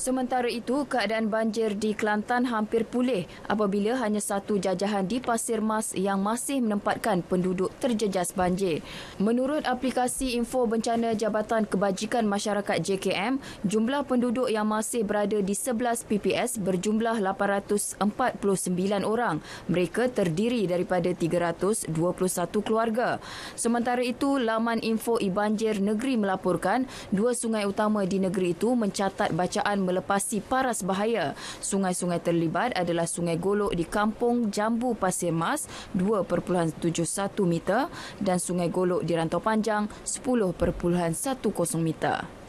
Sementara itu, keadaan banjir di Kelantan hampir pulih apabila hanya satu jajahan di Pasir Mas yang masih menempatkan penduduk terjejas banjir. Menurut aplikasi info bencana Jabatan Kebajikan Masyarakat JKM, jumlah penduduk yang masih berada di 11 PPS berjumlah 849 orang. Mereka terdiri daripada 321 keluarga. Sementara itu, laman info Ibanjir Negeri melaporkan dua sungai utama di negeri itu mencatat bacaan melepasi paras bahaya. Sungai-sungai terlibat adalah Sungai Golok di Kampung Jambu Pasir Mas 2.71 meter dan Sungai Golok di Rantau Panjang 10.10 meter.